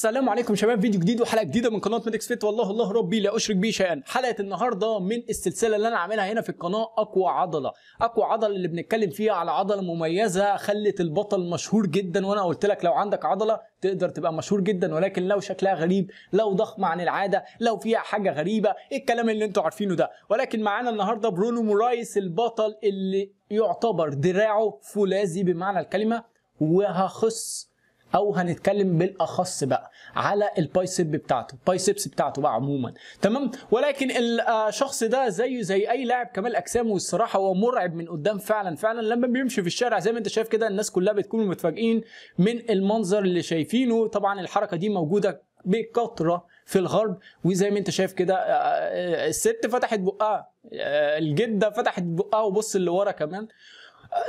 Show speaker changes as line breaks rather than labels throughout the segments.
السلام عليكم شباب فيديو جديد وحلقه جديده من قناه ميدكس فيت والله الله ربي لا اشرك به شيئا حلقه النهارده من السلسله اللي انا عاملها هنا في القناه اقوى عضله اقوى عضله اللي بنتكلم فيها على عضله مميزه خلت البطل مشهور جدا وانا قلت لك لو عندك عضله تقدر تبقى مشهور جدا ولكن لو شكلها غريب لو ضخمه عن العاده لو فيها حاجه غريبه إيه الكلام اللي انتوا عارفينه ده ولكن معانا النهارده برونو مورايس البطل اللي يعتبر دراعه فولاذي بمعنى الكلمه وهخص او هنتكلم بالاخص بقى على البايسب بتاعته البايسبس بتاعته بقى عموما تمام ولكن الشخص آه، ده زيه زي اي لاعب كمال اجسام والصراحه هو مرعب من قدام فعلا فعلا لما بيمشي في الشارع زي ما انت شايف كده الناس كلها بتكون متفاجئين من المنظر اللي شايفينه طبعا الحركه دي موجوده بكثره في الغرب وزي ما انت شايف كده آه، آه، الست فتحت بقها الجده فتحت بقها وبص اللي ورا كمان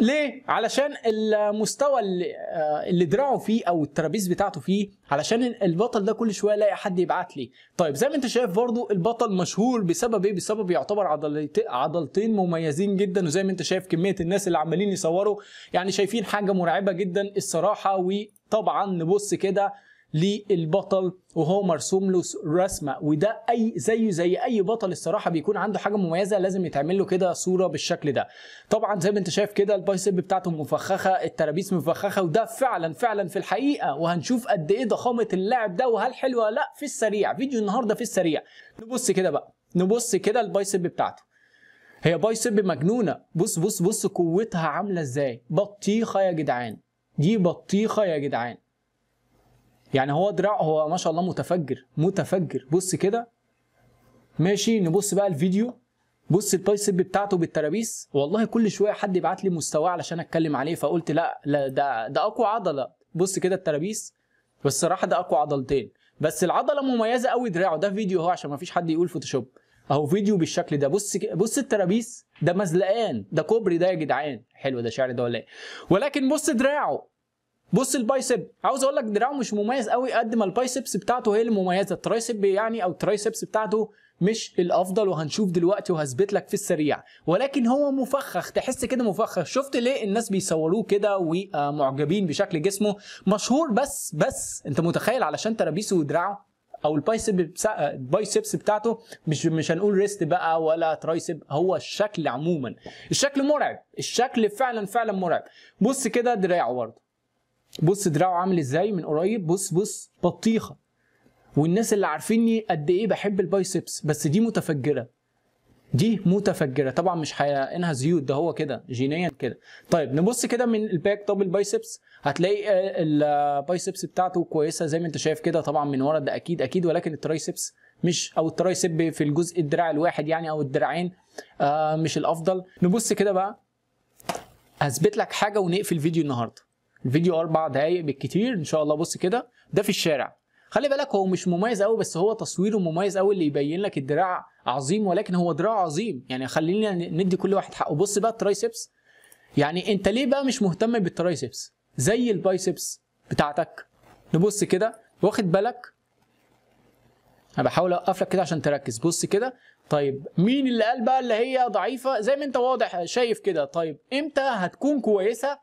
ليه؟ علشان المستوى اللي, آه، اللي دراعه فيه او الترابيز بتاعته فيه علشان البطل ده كل شويه الاقي حد يبعت لي طيب زي ما انت شايف برضو البطل مشهور بسبب ايه بسبب يعتبر عضلتين مميزين جدا وزي ما انت شايف كميه الناس اللي عمالين يصوروا يعني شايفين حاجه مرعبه جدا الصراحه وطبعا نبص كده للبطل وهو مرسوم له رسمه وده اي زيه زي اي بطل الصراحه بيكون عنده حاجه مميزه لازم يتعمل له كده صوره بالشكل ده طبعا زي ما انت شايف كده البايسب بتاعته مفخخه الترابيس مفخخه وده فعلا فعلا في الحقيقه وهنشوف قد ايه ضخامه اللاعب ده وهل حلوه لا في السريع فيديو النهارده في السريع نبص كده بقى نبص كده البايسب بتاعته هي بايسب مجنونه بص بص بص قوتها عامله ازاي بطيخه يا جدعان دي بطيخه يا جدعان يعني هو دراع هو ما شاء الله متفجر متفجر بص كده ماشي نبص بقى الفيديو بص البايسب بتاعته بالترابيس والله كل شويه حد يبعت لي مستواه علشان اتكلم عليه فقلت لا لا ده ده اقوى عضله بص كده الترابيس والصراحه ده اقوى عضلتين بس العضله مميزه قوي دراعه ده فيديو اهو عشان ما فيش حد يقول فوتوشوب اهو فيديو بالشكل ده بص بص الترابيس ده مزلقان ده كوبري ده يا جدعان حلو ده شعر ده ولا ايه ولكن بص دراعه بص البايسب عاوز اقول لك دراعه مش مميز قوي قد ما البايسبس بتاعته هي المميزه الترايسب يعني او الترايسبس بتاعته مش الافضل وهنشوف دلوقتي وهثبت لك في السريع ولكن هو مفخخ تحس كده مفخخ شفت ليه الناس بيصوروه كده ومعجبين بشكل جسمه مشهور بس بس انت متخيل علشان ترابيسه ودراعه او البايسب البايسبس بتاعته مش مش هنقول ريست بقى ولا ترايسب هو الشكل عموما الشكل مرعب الشكل فعلا فعلا مرعب بص كده دراعه برضه بص دراعه عامل ازاي من قريب بص بص بطيخه والناس اللي عارفيني قد ايه بحب البايسبس بس دي متفجره دي متفجره طبعا مش هينها زيوت ده هو كده جينيا كده طيب نبص كده من الباك طب البايسبس هتلاقي البايسبس بتاعته كويسه زي ما انت شايف كده طبعا من ورا ده اكيد اكيد ولكن الترايسبس مش او الترايسب في الجزء الدراع الواحد يعني او الدراعين آه مش الافضل نبص كده بقى هثبت لك حاجه ونقفل فيديو النهارده الفيديو اربع دقايق بالكتير ان شاء الله بص كده ده في الشارع خلي بالك هو مش مميز قوي بس هو تصويره مميز قوي اللي يبين لك الدراع عظيم ولكن هو دراع عظيم يعني خلينا ندي كل واحد حقه بص بقى الترايسبس يعني انت ليه بقى مش مهتم بالترايسبس زي البايسبس بتاعتك نبص كده واخد بالك انا بحاول اوقف لك كده عشان تركز بص كده طيب مين اللي قال بقى اللي هي ضعيفه زي ما انت واضح شايف كده طيب امتى هتكون كويسه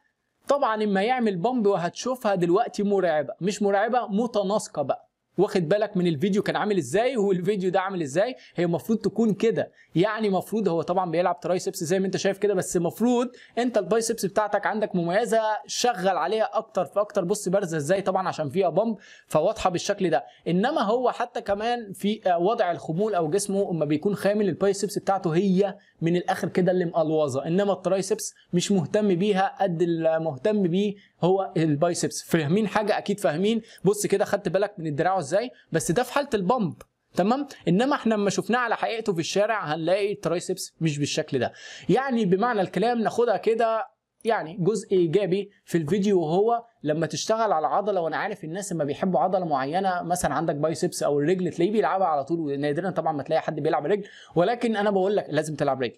طبعا اما يعمل بامب وهتشوفها دلوقتي مرعبه مش مرعبه متناسقه بقى واخد بالك من الفيديو كان عامل ازاي والفيديو ده عامل ازاي هي المفروض تكون كده يعني المفروض هو طبعا بيلعب ترايسبس زي ما انت شايف كده بس المفروض انت البايسبس بتاعتك عندك مميزه شغل عليها اكتر فاكتر بص بارزه ازاي طبعا عشان فيها بامب فواضحه بالشكل ده انما هو حتى كمان في وضع الخمول او جسمه اما بيكون خامل البايسبس بتاعته هي من الاخر كده اللي مقلوظه انما الترايسبس مش مهتم بيها قد المهتم بيه هو البايسبس فاهمين حاجه اكيد فاهمين بص كده خدت بالك من الدراعه ازاي بس ده في حاله البامب تمام انما احنا لما شفناه على حقيقته في الشارع هنلاقي الترايسبس مش بالشكل ده يعني بمعنى الكلام ناخدها كده يعني جزء ايجابي في الفيديو وهو لما تشتغل على عضله وانا عارف الناس لما بيحبوا عضله معينه مثلا عندك بايسبس او الرجل تلاقيه بيلعبها على طول ونادرا طبعا ما تلاقي حد بيلعب رجل ولكن انا بقول لك لازم تلعب رجل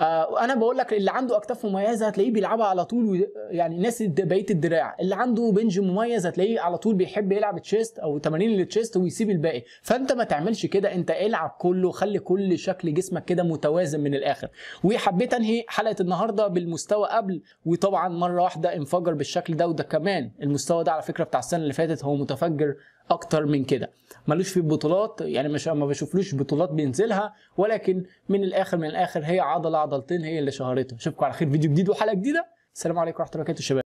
آه انا بقول لك اللي عنده اكتاف مميزه هتلاقيه بيلعبها على طول يعني ناس بقيه الدراع اللي عنده بنج مميز هتلاقيه على طول بيحب يلعب تشيست او تمارين التشيست ويسيب الباقي فانت ما تعملش كده انت العب كله خلي كل شكل جسمك كده متوازن من الاخر وحبيت انهي حلقه النهارده بالمستوى قبل وطبعا مره واحده انفجر بالشكل ده وده كمان كمان المستوى ده على فكره بتاع السنه اللي فاتت هو متفجر اكتر من كده ملوش في بطولات يعني مش ما بشوفلوش بطولات بينزلها ولكن من الاخر من الاخر هي عضله عضلتين هي اللي شهرته اشوفكم على خير فيديو جديد وحلقه جديده السلام عليكم ورحمه الله وبركاته شباب